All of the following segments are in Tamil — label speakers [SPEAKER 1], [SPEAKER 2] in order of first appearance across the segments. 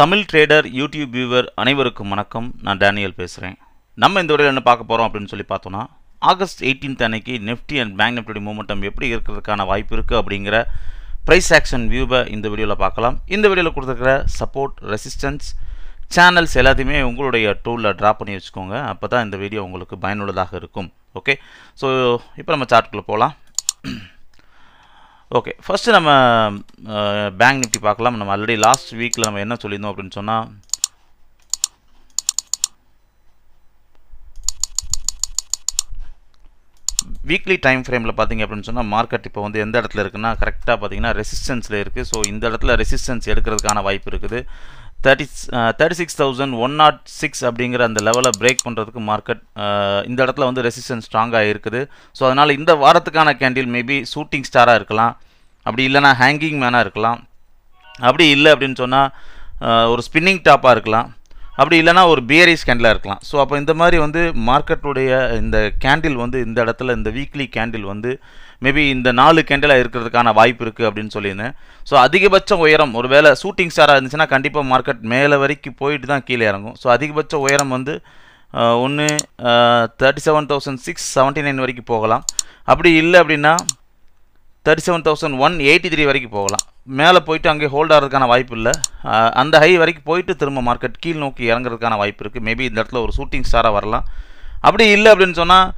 [SPEAKER 1] தமிழ் ட்ரேடர் யூடியூப் வியூவர் அனைவருக்கும் வணக்கம் நான் டேனியல் பேசுகிறேன் நம்ம இந்த உடையில் என்ன பார்க்க போகிறோம் அப்படின்னு சொல்லி பார்த்தோன்னா ஆகஸ்ட் எயிட்டீன்த் அன்னைக்கு Nifty and bank Nifty momentum எப்படி இருக்கிறதுக்கான வாய்ப்பு இருக்குது அப்படிங்கிற ப்ரைஸ் ஆக்ஷன் வியூவை இந்த வீடியோவில் பார்க்கலாம் இந்த வீடியோவில் கொடுத்துருக்கிற சப்போர்ட் ரெசிஸ்டன்ஸ் சேனல்ஸ் எல்லாத்தையுமே உங்களுடைய டூலில் ட்ரா பண்ணி வச்சுக்கோங்க அப்போ தான் இந்த வீடியோ உங்களுக்கு பயனுள்ளதாக இருக்கும் ஓகே ஸோ இப்போ நம்ம சார்ட்டுக்குள்ளே போகலாம் ஓகே ஃபஸ்ட்டு நம்ம பேங்க் uh, நிஃப்டி பார்க்கலாம் நம்ம ஆல்ரெடி லாஸ்ட் வீக்கில் நம்ம என்ன சொல்லியிருந்தோம் அப்படின்னு சொன்னால் வீக்லி டைம் ஃப்ரேமில் பார்த்தீங்க அப்படின்னு சொன்னால் மார்க்கெட் இப்போ வந்து எந்த இடத்துல இருக்குன்னா கரெக்டாக பார்த்தீங்கன்னா ரெசிஸ்டன்ஸில் இருக்குது ஸோ இந்த இடத்துல ரெசிஸ்டன்ஸ் எடுக்கிறதுக்கான வாய்ப்பு இருக்குது thirty thirty six thousand one nought six அப்படிங்கிற அந்த லெவலை பிரேக் பண்ணுறதுக்கு மார்க்கெட் இந்த இடத்துல வந்து ரெசிஸ்டன்ஸ் ஸ்ட்ராங்காக இருக்குது ஸோ அதனால் இந்த வாரத்துக்கான கேண்டில் மேபி ஷூட்டிங் ஸ்டாராக இருக்கலாம் அப்படி இல்லைனா ஹேங்கிங் மேனாக இருக்கலாம் அப்படி இல்லை அப்படின்னு சொன்னால் uh, ஒரு ஸ்பின்னிங் டாப்பாக இருக்கலாம் அப்படி இல்லைனா ஒரு பியரிஸ் கேண்டிலாக இருக்கலாம் ஸோ அப்போ இந்த மாதிரி வந்து மார்க்கெட்டுடைய இந்த கேண்டில் வந்து இந்த இடத்துல இந்த வீக்லி கேண்டில் வந்து மேபி இந்த நாலு கேண்டிலாக இருக்கிறதுக்கான வாய்ப்பு இருக்குது அப்படின்னு சொல்லியிருந்தேன் ஸோ அதிகபட்ச உயரம் ஒரு வேளை ஷூட்டிங் ஸ்டாராக இருந்துச்சுன்னா கண்டிப்பாக மார்க்கெட் மேலே வரைக்கும் போயிட்டு தான் கீழே இறங்கும் ஸோ அதிகபட்ச உயரம் வந்து ஒன்று thirty seven thousand six seventy nine வரைக்கும் போகலாம் அப்படி இல்லை அப்படின்னா thirty seven thousand one eighty three வரைக்கும் போகலாம் மேலே போயிட்டு அங்கே ஹோல்ட் ஆகிறதுக்கான வாய்ப்பு இல்லை அந்த ஹை வரைக்கும் போயிட்டு திரும்ப மார்க்கெட் கீழ் நோக்கி இறங்குறதுக்கான வாய்ப்பு இருக்குது மேபி இந்த இடத்துல ஒரு ஷூட்டிங் ஸ்டாராக வரலாம் அப்படி இல்லை அப்படின்னு சொன்னால்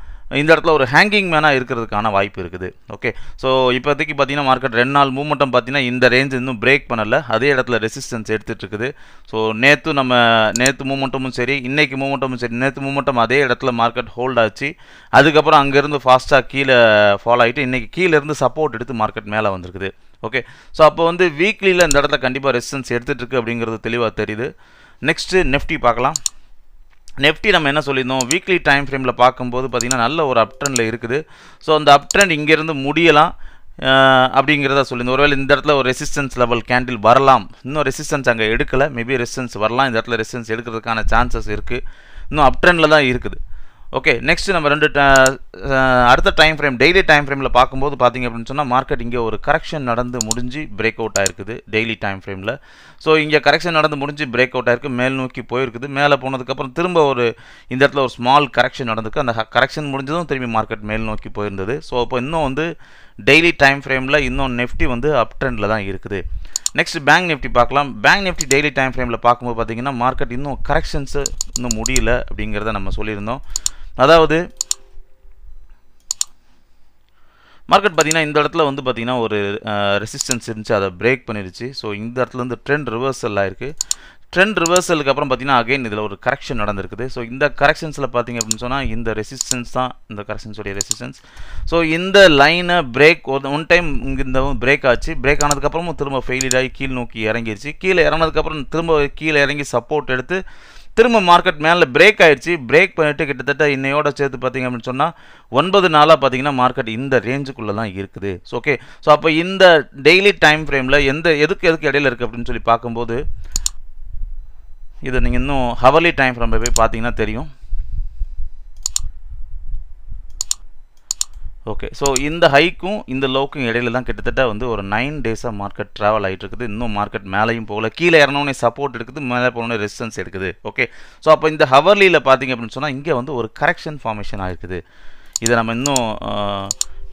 [SPEAKER 1] இந்த இடத்துல ஒரு ஹேங்கிங் மேனாக இருக்கிறதுக்கான வாய்ப்பு இருக்குது ஓகே ஸோ இப்போதைக்கு பார்த்தீங்கன்னா மார்க்கெட் ரெண்டு நாள் மூமெண்ட்டம் பார்த்தீங்கன்னா இந்த ரேஞ்ச் இன்னும் பிரேக் பண்ணலை அதே இடத்துல ரெசிஸ்டன்ஸ் எடுத்துகிட்டு இருக்குது ஸோ நேற்று நம்ம நேற்று மூமெண்ட்டமும் சரி இன்றைக்கு மூமெண்ட்டமும் சரி நேற்று மூமெண்ட்டம் அதே இடத்துல மார்க்கெட் ஹோல்ட் ஆச்சு அதுக்கப்புறம் அங்கேருந்து ஃபாஸ்ட்டாக கீழே ஃபாலோ ஆகிட்டு இன்றைக்கி கீழேருந்து சப்போர்ட் எடுத்து மார்க்கெட் மேலே வந்திருக்குது ஓகே ஸோ அப்போ வந்து வீக்லியில் இந்த இடத்துல கண்டிப்பாக ரெசிஸ்டன்ஸ் எடுத்துகிட்டு அப்படிங்கிறது தெளிவாக தெரியுது நெக்ஸ்ட்டு நெஃப்டி பார்க்கலாம் நெஃப்டி நம்ம என்ன சொல்லியிருந்தோம் வீக்லி டைம் ஃப்ரேமில் பார்க்கும்போது பார்த்திங்கன்னா நல்ல ஒரு அப்ட்ரெண்டில் இருக்குது ஸோ அந்த அப்ட்ரெண்ட் இங்கேருந்து முடியலாம் அப்படிங்கிறத சொல்லியிருந்தோம் ஒருவேளை இந்த இடத்துல ஒரு ரெசிஸ்டன்ஸ் லெவல் கேண்டில் வரலாம் இன்னும் ரெசிஸ்டன்ஸ் அங்கே எடுக்கலை மேபி ரெசிஸ்டன்ஸ் வரலாம் இந்த இடத்துல ரெசிஸ்டன்ஸ் எடுக்கிறதுக்கான சான்சஸ் இருக்குது இன்னும் அப்ட்ரெண்டில் தான் இருக்குது ஓகே நெக்ஸ்ட் நம்ம ரெண்டு அடுத்த டைம் ஃப்ரேம் டெய்லி டைம் ஃப்ரேமில் பார்க்கும்போது பார்த்திங்க அப்படின்னு சொன்னால் மார்க்கெட் இங்கே ஒரு கரெக்ஷன் நடந்து முடிஞ்சு பிரேக் அவுட் ஆயிருக்குது டெய்லி டைம் ஃப்ரேமில் ஸோ இங்கே கரெக்ஷன் நடந்து முடிஞ்சு பிரேக் அவுட் ஆயிருக்கு மேல் நோக்கி போயிருக்குது மேலே போனதுக்கப்புறம் திரும்ப ஒரு இந்த இடத்துல ஒரு ஸ்மால் கரெக்ஷன் நடந்துக்கு அந்த கரெக்ஷன் முடிஞ்சதும் திரும்பி மார்க்கெட் மேல் நோக்கி போயிருந்தது ஸோ அப்போ இன்னும் வந்து டெய்லி டைம் ஃப்ரேமில் இன்னும் நெஃப்டி வந்து அப் ட்ரெண்டில் தான் இருக்குது நெக்ஸ்ட் பேங்க் நிஃப்டி பார்க்கலாம் பேங்க் நிஃப்டி டெய்லி டைம் ஃப்ரேமில் பார்க்கும்போது பார்த்திங்கன்னா மார்க்கெட் இன்னும் கரெக்ஷன்ஸு இன்னும் முடியல அப்படிங்கிறத நம்ம சொல்லியிருந்தோம் அதாவது மார்க்கெட் பார்த்திங்கன்னா இந்த இடத்துல வந்து பார்த்திங்கன்னா ஒரு ரெசிஸ்டன்ஸ் இருந்துச்சு அதை பிரேக் பண்ணிருச்சு ஸோ இந்த இடத்துலேருந்து ட்ரெண்ட் ரிவர்சல் ஆயிருக்கு ட்ரெண்ட் ரிவர்சலுக்கு அப்புறம் பார்த்தீங்கன்னா அகைன் இதில் ஒரு கரெக்ஷன் நடந்திருக்குது ஸோ இந்த கரெக்ஷன்ஸில் பார்த்தீங்க அப்படின்னு சொன்னால் இந்த ரெசிஸ்டன்ஸ் தான் இந்த கரெக்ஷன்ஸுடைய ரெசிஸ்டன்ஸ் ஸோ இந்த லைனை பிரேக் ஒரு ஒன் டைம் இந்த பிரேக் ஆச்சு பிரேக் ஆனதுக்கப்புறமும் திரும்ப ஃபெயிலியர் ஆகி கீழ் நோக்கி இறங்கிருச்சு கீழே இறங்கினதுக்கப்புறம் திரும்ப கீழே இறங்கி சப்போர்ட் எடுத்து திரும்ப மார்க்கெட் மேலே பிரேக் ஆகிடுச்சு பிரேக் பண்ணிட்டு கிட்டத்தட்ட இன்னையோட சேர்த்து பார்த்தீங்க அப்படின்னு சொன்னால் ஒன்பது நாளாக பார்த்தீங்கன்னா மார்க்கெட் இந்த ரேஞ்சுக்குள்ளே தான் இருக்குது ஸோ ஓகே ஸோ அப்போ இந்த டெய்லி டைம் ஃப்ரேமில் எந்த எதுக்கு எதுக்கு இடையில இருக்குது அப்படின்னு சொல்லி பார்க்கும்போது இது நீங்கள் இன்னும் ஹவர்லி டைம் ஃப்ரம் போய் பார்த்தீங்கன்னா தெரியும் ஓகே ஸோ இந்த ஹைக்கும் இந்த லோக்கும் இடையில தான் கிட்டத்தட்ட வந்து ஒரு நைன் டேஸாக மார்க்கெட் ட்ராவல் ஆகிட்டு இருக்குது இன்னும் மார்க்கெட் மேலேயும் போகல கீழே இறங்கினோடனே சப்போர்ட் எடுக்குது மேலே போனோடனே ரெசிஸ்டன்ஸ் எடுக்குது ஓகே ஸோ அப்போ இந்த ஹவர்லியில் பார்த்தீங்க அப்படின்னு சொன்னால் இங்கே வந்து ஒரு கரெக்ஷன் ஃபார்மேஷன் ஆகிருக்குது இதை நம்ம இன்னும்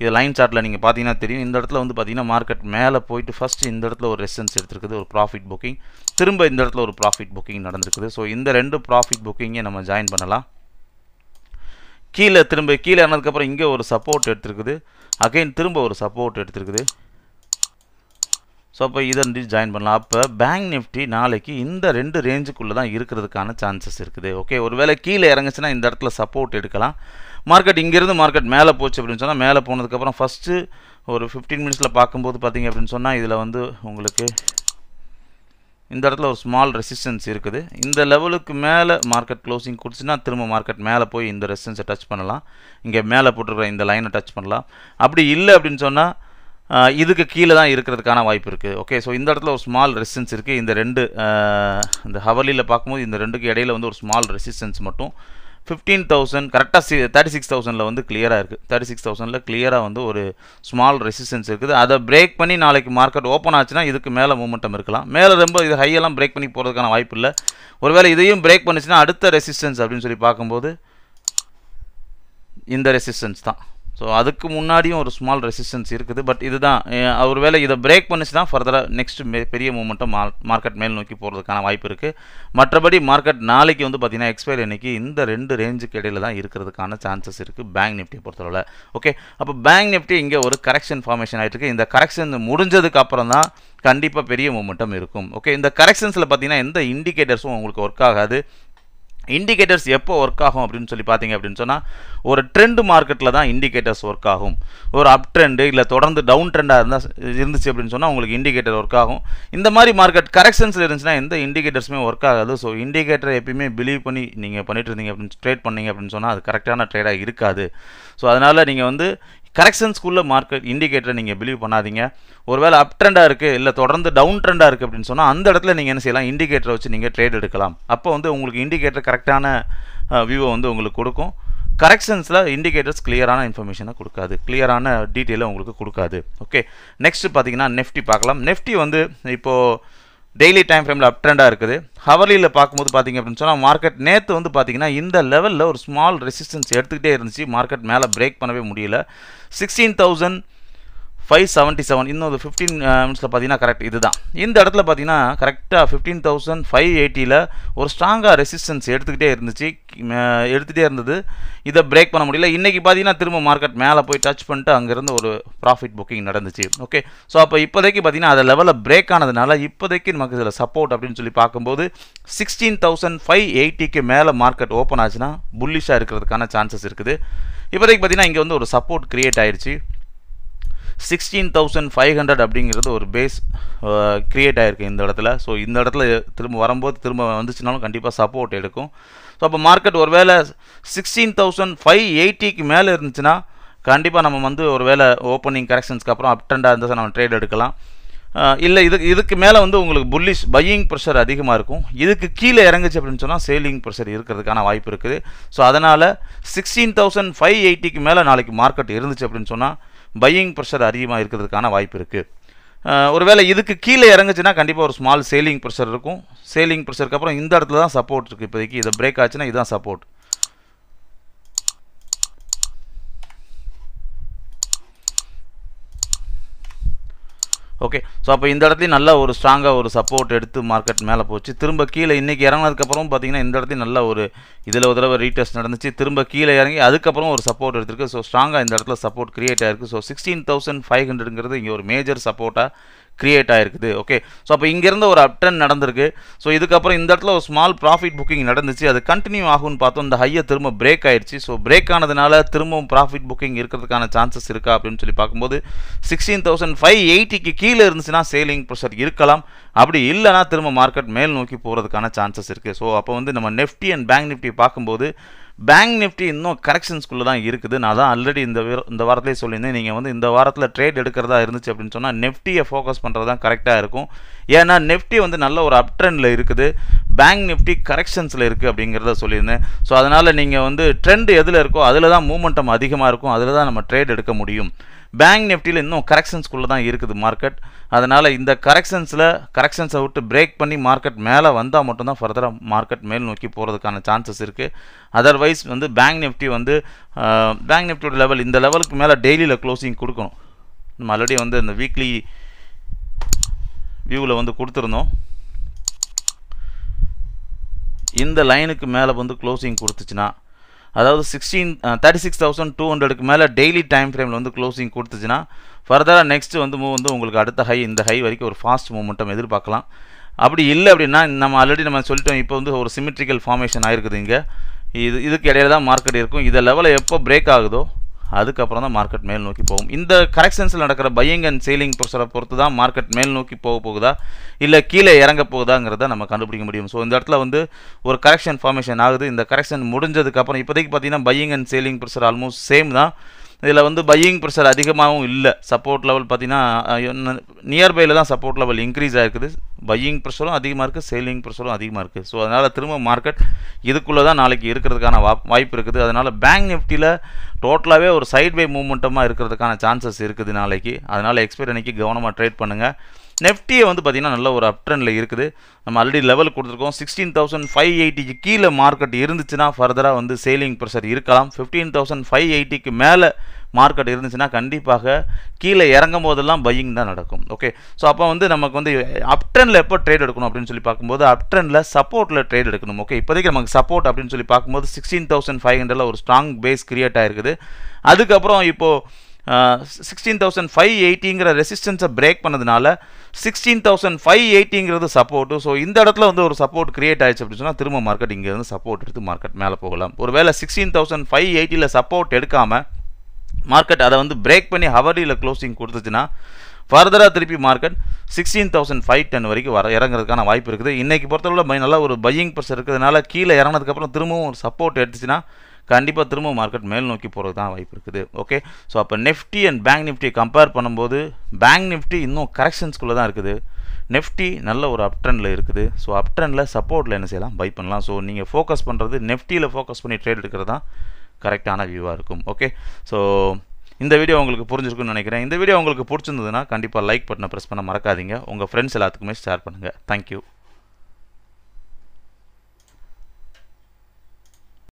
[SPEAKER 1] இது லைன் சார்ட்டில் நீங்கள் பார்த்தீங்கன்னா தெரியும் இந்த இடத்துல வந்து பார்த்தீங்கன்னா மார்க்கெட் மேலே போயிட்டு ஃபஸ்ட்டு இந்த இடத்துல ஒரு ரெசன்ஸ் எடுத்துருக்குது ஒரு ப்ராஃபிட் புக்கிங் திரும்ப இந்த இடத்துல ஒரு ப்ராஃபிட் புக்கிங் நடந்திருக்குது ஸோ இந்த ரெண்டு ப்ராஃபிட் புக்கிங்கை நம்ம ஜாயின் பண்ணலாம் கீழே திரும்ப கீழே ஆனதுக்கப்புறம் இங்கே ஒரு சப்போர்ட் எடுத்துருக்குது அகைன் திரும்ப ஒரு சப்போர்ட் எடுத்துருக்குது ஸோ அப்போ இதை ஜாயின் பண்ணலாம் அப்போ பேங்க் நிஃப்டி நாளைக்கு இந்த ரெண்டு ரேஞ்சுக்குள்ளே தான் இருக்கிறதுக்கான சான்சஸ் இருக்குது ஓகே ஒரு வேளை கீழே இறங்குச்சுன்னா இந்த இடத்துல சப்போர்ட் எடுக்கலாம் மார்க்கெட் இங்கேருந்து மார்க்கெட் மேலே போச்சு அப்படின்னு சொன்னால் மேலே போனதுக்கப்புறம் ஃபஸ்ட்டு ஒரு ஃபிஃப்டீன் மினிட்ஸில் பார்க்கும்போது பார்த்திங்க அப்படின்னு சொன்னால் இதில் வந்து உங்களுக்கு இந்த இடத்துல ஒரு ஸ்மால் ரெசிஸ்டன்ஸ் இருக்குது இந்த லெவலுக்கு மேலே மார்க்கெட் க்ளோசிங் கொடுத்துன்னா திரும்ப மார்க்கெட் மேலே போய் இந்த ரெசிஸ்டன்ஸை டச் பண்ணலாம் இங்கே மேலே போட்டிருக்கிற இந்த லைனை டச் பண்ணலாம் அப்படி இல்லை அப்படின்னு சொன்னால் இதுக்கு கீழே தான் இருக்கிறதுக்கான வாய்ப்பு இருக்குது ஓகே ஸோ இந்த இடத்துல ஒரு ஸ்மால் ரெசிஸ்டன்ஸ் இருக்குது இந்த ரெண்டு இந்த ஹவர்லியில் பார்க்கும்போது இந்த ரெண்டுக்கு இடையில வந்து ஒரு ஸ்மால் ரெசிஸ்டன்ஸ் மட்டும் ஃபிஃப்டீன் தௌசண்ட் கரெக்டாக சி தேர்ட்டி சிக்ஸ் தௌசண்டில் வந்து கிளியராக இருக்குது தேர்ட்டி சிக்ஸ் தௌசண்டில் கிளியராக வந்து ஒரு ஸ்மால் ரெசிஸ்டன்ஸ் இருக்குது அதை பிரேக் பண்ணி நாளைக்கு மார்க்கெட் ஓப்பன் ஆச்சுன்னா இதுக்கு மேலே மூமெண்டம் இருக்கலாம் மேலே ரொம்ப இது ஹையெல்லாம் பிரேக் பண்ணி போகிறதுக்கான வாய்ப்பு இல்லை ஒருவேளை இதையும் பிரேக் பண்ணிச்சுன்னா அடுத்த ரெசிஸ்டன்ஸ் அப்படின்னு சொல்லி பார்க்கும்போது இந்த ரெசிஸ்டன்ஸ் தான் ஸோ அதுக்கு முன்னாடியும் ஒரு ஸ்மால் ரெசிஸ்டன்ஸ் இருக்குது பட் இதுதான் ஒரு வேளை இதை பிரேக் தான் ஃபர்தராக நெக்ஸ்ட் பெரிய மூமெண்ட்டும் மா மார்க்கெட் மேல் நோக்கி போகிறதுக்கான வாய்ப்பு இருக்குது மற்றபடி மார்க்கெட் நாளைக்கு வந்து பார்த்திங்கன்னா எக்ஸ்பைரி அன்றைக்கி இந்த ரெண்டு ரேஞ்சுக்கு இடையில தான் இருக்கிறதுக்கான சான்சஸ் இருக்குது பேங்க் நிஃப்டியை பொறுத்தளவில் ஓகே அப்போ பேங்க் நிஃப்டி இங்கே ஒரு கரெக்ஷன் ஃபார்மேஷன் ஆகிட்டு இருக்கு இந்த கரெக்ஷன் முடிஞ்சதுக்கு அப்புறம் தான் கண்டிப்பாக பெரிய மூமெண்ட்டும் இருக்கும் ஓகே இந்த கரெக்ஷன்ஸில் பார்த்தீங்கன்னா எந்த இண்டிகேட்டர்ஸும் உங்களுக்கு ஒர்க் ஆகாது இண்டிகேட்டர்ஸ் எப்போ ஒர்க் ஆகும் அப்படின்னு சொல்லி பார்த்தீங்க அப்படின்னு சொன்னால் ஒரு ட்ரெண்டு மார்க்கெட்டில் தான் இண்டிகேட்டர்ஸ் ஒர்க் ஆகும் ஒரு அப் ட்ரெண்டு இல்லை தொடர்ந்து டவுன் ட்ரெண்டாக இருந்தால் இருந்துச்சு அப்படின்னு சொன்னால் உங்களுக்கு இண்டிகேட்டர் ஒர்க் ஆகும் இந்த மாதிரி மார்க்கெட் கரெக்ஷன்ஸில் இருந்துச்சுன்னா எந்த இண்டிகேட்டர்ஸுமே ஒர்க் ஆகாது ஸோ இண்டிகேட்டர் எப்பயுமே பிலீவ் பண்ணி நீங்கள் பண்ணிட்டு இருந்தீங்க அப்படின்னு ட்ரேட் பண்ணீங்க அப்படின்னு சொன்னால் அது கரெக்டான ட்ரேடாக இருக்காது ஸோ அதனால் நீங்கள் வந்து கரெக்ஷன் ஸ்கூலில் மார்க்கெட் இண்டிகேட்டரை நீங்கள் பிலீவ் பண்ணாதீங்க ஒருவேளை அப் ட்ரெண்டாக இருக்குது இல்லை தொடர்ந்து டவுன் ட்ரெண்டாக இருக்குது அப்படின்னு சொன்னால் அந்த இடத்துல நீங்கள் என்ன செய்யலாம் இண்டிகேட்டரை வச்சு நீங்கள் ட்ரேட் எடுக்கலாம் அப்போ வந்து உங்களுக்கு இண்டிகேட்டர் கரெக்டான வியூவை வந்து உங்களுக்கு கொடுக்கும் கரெக்ஷன்ஸில் இண்டிகேட்டர்ஸ் கிளியரான இன்ஃபர்மேஷனை கொடுக்காது கிளியரான டீட்டெயிலை உங்களுக்கு கொடுக்காது ஓகே நெக்ஸ்ட்டு பார்த்தீங்கன்னா நெஃப்டி பார்க்கலாம் நெஃப்டி வந்து இப்போது டெய்லி டைம் ஃப்ரேமில் அப் ட்ரெண்டாக இருக்குது ஹவர்லியில் பார்க்கும்போது பார்த்திங்க அப்படின்னு சொன்னால் மார்க்கெட் நேற்று வந்து பார்த்திங்கன்னா இந்த லெவலில் ஒரு ஸ்மால் ரெசிஸ்டன்ஸ் எடுத்துக்கிட்டே இருந்துச்சு மார்க்கெட் மேலே பிரேக் பண்ணவே முடியல sixteen thousand five seventy seven இன்னும் ஒரு ஃபிஃப்டீன் மினிட்ஸில் பார்த்தீங்கன்னா கரெக்ட் இதுதான் இந்த இடத்துல பார்த்தீங்கன்னா கரெக்டாக ஃபிஃப்டீன் தௌசண்ட் ஃபைவ் எயிட்டியில் ஒரு ஸ்ட்ராங்காக ரெசிஸ்டன்ஸ் எடுத்துக்கிட்டே இருந்துச்சு எடுத்துகிட்டே இருந்தது இதை பிரேக் பண்ண முடியல இன்றைக்கி பார்த்தீங்கன்னா திரும்ப மார்க்கெட் மேலே போய் டச் பண்ணிட்டு அங்கேருந்து ஒரு ப்ராஃபிட் புக்கிங் நடந்துச்சு ஓகே ஸோ அப்போ இப்போதைக்கு பார்த்தீங்கன்னா அதை லெவலில் பிரேக் ஆனதுனால இப்போதைக்கு நமக்கு இதில் சப்போர்ட் அப்படின்னு சொல்லி பார்க்கும்போது சிக்ஸ்டீன் தௌசண்ட் ஃபைவ் எயிட்டிக்கு மேலே மார்க்கெட் ஓப்பன் ஆச்சுன்னா புல்லிஷாக இருக்கிறதுக்கான சான்சஸ் இருக்குது இப்போதைக்கு பார்த்தீங்கன்னா இங்கே வந்து ஒரு சப்போர்ட் கிரியேட் ஆயிடுச்சு சிக்ஸ்டீன் தௌசண்ட் ஃபைவ் ஹண்ட்ரட் அப்படிங்கிறது ஒரு பேஸ் க்ரியேட் ஆகிருக்கு இந்த இடத்துல ஸோ இந்த இடத்துல திரும்ப வரும்போது திரும்ப வந்துச்சுனாலும் கண்டிப்பாக சப்போர்ட் எடுக்கும் ஸோ அப்போ மார்க்கெட் ஒரு வேளை சிக்ஸ்டீன் தௌசண்ட் ஃபைவ் எயிட்டிக்கு மேலே இருந்துச்சுன்னா கண்டிப்பாக நம்ம வந்து ஒரு வேளை ஓப்பனிங் கரெக்ஷன்ஸ்க்கு அப்புறம் அப் இருந்தால் நம்ம ட்ரேட் எடுக்கலாம் இல்லை இதுக்கு இதுக்கு மேலே வந்து உங்களுக்கு புல்லிஷ் பையிங் ப்ரெஷர் அதிகமாக இருக்கும் இதுக்கு கீழே இறங்குச்சு அப்படின்னு சொன்னால் சேலிங் ப்ரெஷர் இருக்கிறதுக்கான வாய்ப்பு இருக்குது ஸோ அதனால் சிக்ஸ்டீன் தௌசண்ட் ஃபைவ் எயிட்டிக்கு மேலே நாளைக்கு மார்க்கெட் இருந்துச்சு அப்படின்னு சொன்னால் பையிங் ப்ரெஷர் அதிகமாக இருக்கிறதுக்கான வாய்ப்பு இருக்குது ஒருவேளை இதுக்கு கீழே இறங்குச்சுன்னா கண்டிப்பாக ஒரு ஸ்மால் சேலிங் ப்ரெஷர் இருக்கும் சேலிங் ப்ரெஷருக்கு அப்புறம் இந்த இடத்துல தான் சப்போர்ட் இருக்குது இப்போதைக்கு இதை பிரேக் ஆச்சுன்னா இதுதான் சப்போர்ட் ஓகே ஸோ அப்போ இந்த இடத்துலையும் நல்ல ஒரு ஸ்ட்ராங்காக ஒரு சப்போர்ட் எடுத்து மார்க்கெட் மேலே போச்சு திரும்ப கீழே இன்றைக்கி இறங்கினதுக்கப்புறம் பார்த்தீங்கன்னா இந்த இடத்துல நல்ல ஒரு இதில் ஒரு தடவை ரீடெஸ்ட் நடந்துச்சு திரும்ப கீழே இறங்கி அதுக்கப்புறம் ஒரு சப்போர்ட் எடுத்திருக்கு ஸோ ஸ்ட்ராங்காக இந்த இடத்துல சப்போர்ட் க்ரியேட் ஆயிருக்கு ஸோ சிக்ஸ்டீன் தௌசண்ட் ஃபைவ் ஹண்ட்ரட்ங்கிறது இங்கே ஒரு மேஜர் சப்போர்ட்டாக கிரியேட் ஆயிருக்குது ஓகே ஸோ அப்போ இங்கேருந்து ஒரு அப்டன் நடந்திருக்கு ஸோ இதுக்கப்புறம் இந்த இடத்துல ஒரு ஸ்மால் ப்ராஃபிட் புக்கிங் நடந்துச்சு அது கண்டினியூ ஆகும்னு பார்த்தோம் இந்த ஹையை திரும்ப பிரேக் ஆயிடுச்சு ஸோ பிரேக் ஆனதுனால திரும்பவும் ப்ராஃபிட் புக்கிங் இருக்கிறதுக்கான சான்சஸ் இருக்கா அப்படின்னு சொல்லி பார்க்கும்போது சிக்ஸ்டீன் தௌசண்ட் ஃபைவ் எயிட்டிக்கு கீழே இருந்துச்சுன்னா சேலிங் ப்ரெஷர் இருக்கலாம் அப்படி இல்லைனா திரும்ப மார்க்கெட் மேல் நோக்கி போகிறதுக்கான சான்சஸ் இருக்குது ஸோ அப்போ வந்து நம்ம நெஃப்டி அண்ட் பேங்க் நிஃப்டி பார்க்கும்போது பேங்க் நிஃப்டி இன்னும் கரெக்ஷன்ஸ்குள்ளே தான் இருக்குது நான் தான் ஆல்ரெடி இந்த இந்த வாரத்திலே சொல்லியிருந்தேன் நீங்கள் வந்து இந்த வாரத்தில் ட்ரேட் எடுக்கிறதா இருந்துச்சு அப்படின்னு சொன்னால் நிஃப்டியை ஃபோக்கஸ் பண்ணுறது தான் கரெக்டாக இருக்கும் ஏன்னா நிஃப்டி வந்து நல்ல ஒரு அப் ட்ரெண்டில் இருக்குது பேங்க் நிஃப்டி கரெக்ஷன்ஸில் இருக்குது அப்படிங்கிறத சொல்லியிருந்தேன் ஸோ அதனால் நீங்கள் வந்து ட்ரெண்ட் எதில் இருக்கோ அதில் தான் மூமெண்டம் அதிகமாக இருக்கும் அதில் தான் நம்ம ட்ரேட் எடுக்க முடியும் பேங்க் நிஃப்டியில் இன்னும் கரெக்ஷன்ஸ்குள்ளே தான் இருக்குது மார்க்கெட் அதனால் இந்த கரெக்ஷன்ஸில் கரெக்ஷன்ஸை விட்டு பிரேக் பண்ணி மார்க்கெட் மேலே வந்தால் மட்டும்தான் ஃபர்தராக மார்க்கெட் மேல் நோக்கி போகிறதுக்கான சான்சஸ் இருக்குது அதர்வைஸ் வந்து பேங்க் நிஃப்டி வந்து பேங்க் நிஃப்டியோட லெவல் இந்த லெவலுக்கு மேலே டெய்லியில் க்ளோசிங் கொடுக்கணும் நம்ம ஆல்ரெடி வந்து இந்த வீக்லி வியூவில் வந்து கொடுத்துருந்தோம் இந்த லைனுக்கு மேலே வந்து க்ளோசிங் கொடுத்துச்சுன்னா அதாவது sixteen thirty six thousand two ஹண்ட்ரடுக்கு மேலே டெய்லி டைம் ஃப்ரேமில் வந்து க்ளோசிங் கொடுத்துச்சுன்னா ஃபர்தராக நெக்ஸ்ட்டு வந்து மூவ் வந்து உங்களுக்கு அடுத்த ஹை இந்த ஹை வரைக்கும் ஒரு ஃபாஸ்ட் மூமெண்ட்டம் எதிர்பார்க்கலாம் அப்படி இல்லை அப்படின்னா நம்ம ஆல்ரெடி நம்ம சொல்லிட்டோம் இப்போ வந்து ஒரு சிமெட்ரிக்கல் ஃபார்மேஷன் ஆகிருக்குது இங்கே இது இதுக்கு இடையில தான் மார்க்கெட் இருக்கும் இதை லெவலில் எப்போ பிரேக் ஆகுதோ அதுக்கப்புறம் தான் மார்க்கெட் மேல் நோக்கி போகும் இந்த கரெக்ஷன்ஸில் நடக்கிற பையிங் அண்ட் சேலிங் ப்ரொசரை பொறுத்து தான் மார்க்கெட் மேல் நோக்கி போக போகுதா இல்லை கீழே இறங்க போகுதாங்கிறத நம்ம கண்டுபிடிக்க முடியும் ஸோ இந்த இடத்துல வந்து ஒரு கரெக்ஷன் ஃபார்மேஷன் ஆகுது இந்த கரெக்ஷன் முடிஞ்சதுக்கப்புறம் இப்போதைக்கு பார்த்தீங்கன்னா buying and selling pressure almost same தான் இதில் வந்து பையிங் ப்ரெஷர் அதிகமாகவும் இல்லை சப்போர்ட் லெவல் பார்த்தீங்கன்னா நியர்பையில் தான் சப்போர்ட் லெவல் இன்க்ரீஸ் ஆகிருக்குது பையிங் ப்ரெஷரும் அதிகமாக இருக்குது சேலிங் ப்ரெஷரும் அதிகமாக இருக்குது ஸோ அதனால் திரும்ப மார்க்கெட் இதுக்குள்ளே தான் நாளைக்கு இருக்கிறதுக்கான வாய்ப்பு இருக்குது அதனால் பேங்க் நிஃப்டியில் டோட்டலாகவே ஒரு சைட்வே மூமெண்ட்டமாக இருக்கிறதுக்கான சான்சஸ் இருக்குது நாளைக்கு அதனால் எக்ஸ்பைரி அன்றைக்கி கவனமாக ட்ரேட் பண்ணுங்கள் நெஃப்டியை வந்து பார்த்திங்கன்னா நல்ல ஒரு அப் இருக்குது நம்ம ஆல்ரெடி லெவல் கொடுத்துருக்கோம் சிக்ஸ்டீன் தௌசண்ட் ஃபைவ் எயிட்டிக்கு கீழே மார்க்கெட் இருந்துச்சுன்னா ஃபர்தராக வந்து சேலிங் ப்ரெஷர் இருக்கலாம் ஃபிஃப்டீன் தௌசண்ட் ஃபைவ் எயிட்டிக்கு மேலே மார்க்கெட் இருந்துச்சுன்னா கண்டிப்பாக கீழே இறங்கும் போதெல்லாம் பையிங் தான் நடக்கும் ஓகே ஸோ அப்போ வந்து நமக்கு வந்து அப் ட்ரெண்டில் எப்போ ட்ரேட் எடுக்கணும் அப்படின்னு சொல்லி பார்க்கும்போது அப் ட்ரெண்டில் சப்போர்ட்டில் ட்ரேட் எடுக்கணும் ஓகே இப்போதைக்கு நமக்கு சப்போர்ட் அப்படின்னு சொல்லி பார்க்கும்போது சிக்ஸ்டீன் தௌசண்ட் ஃபைவ் ஹண்ட்ரடில் ஒரு ஸ்ட்ராங் பேஸ் கிரியேட் ஆயிருக்குது அதுக்கப்புறம் இப்போது சிக்ஸ்டீன் தௌசண்ட் ஃபைவ் எயிட்டிங்கிற ரெசிஸ்டன்ஸை பிரேக் பண்ணதுனால சிக்ஸ்டீன் தௌசண்ட் ஃபைவ் எயிட்டிங்கிறது சப்போர்ட்டு ஸோ இந்த இடத்துல வந்து ஒரு சப்போர்ட் கிரியேட் ஆயிடுச்சு அப்படின்னு சொன்னால் திரும்ப மார்க்கெட் இங்கேருந்து சப்போர்ட் எடுத்து மார்க்கெட் மேலே போகலாம் ஒருவேளை சிக்ஸ்டீன் தௌசண்ட் ஃபைவ் எயிட்டியில் சப்போர்ட் எடுக்காமல் மார்க்கெட் அதை வந்து பிரேக் பண்ணி ஹவர்லியில் க்ளோசிங் கொடுத்துச்சுன்னா ஃபர்தராக திருப்பி market sixteen thousand five ten வரைக்கும் வர இறங்குறதுக்கான வாய்ப்பு இருக்குது இன்றைக்கி பொறுத்தளவில் பை நல்லா ஒரு பையிங் ப்ரெஷர் இருக்கிறதுனால கீழே இறங்கினதுக்கப்புறம் திரும்பவும் ஒரு சப்போர்ட் எடுத்துச்சுன்னா கண்டிப்பாக திரும்ப மார்க்கெட் மேல் நோக்கி போகிறது தான் வாய்ப்பு இருக்குது ஓகே ஸோ அப்போ நெஃப்டி அண்ட் பேங்க் நிஃப்டியை கம்பேர் பண்ணும்போது பேங்க் நிஃப்டி இன்னும் கரெக்ஷன்ஸ்குள்ளே தான் இருக்குது நெஃப்டி நல்ல ஒரு அப் ட்ரெண்டில் இருக்குது ஸோ அப் ட்ரெண்டில் சப்போர்ட்டில் என்ன செய்யலாம் பை பண்ணலாம் ஸோ நீங்கள் ஃபோக்கஸ் பண்ணுறது நெஃப்டியில் ஃபோக்கஸ் பண்ணி ட்ரேட் எடுக்கிறது தான் கரெக்டான வியூவாக இருக்கும் ஓகே ஸோ இந்த வீடியோ உங்களுக்கு புரிஞ்சிருக்கும்னு நினைக்கிறேன் இந்த வீடியோ உங்களுக்கு பிடிச்சிருந்ததுன்னா கண்டிப்பாக லைக் பட்டனை ப்ரெஸ் பண்ண மறக்காதீங்க உங்கள் ஃப்ரெண்ட்ஸ் எல்லாத்துக்குமே ஷேர் பண்ணுங்கள் தேங்க்யூ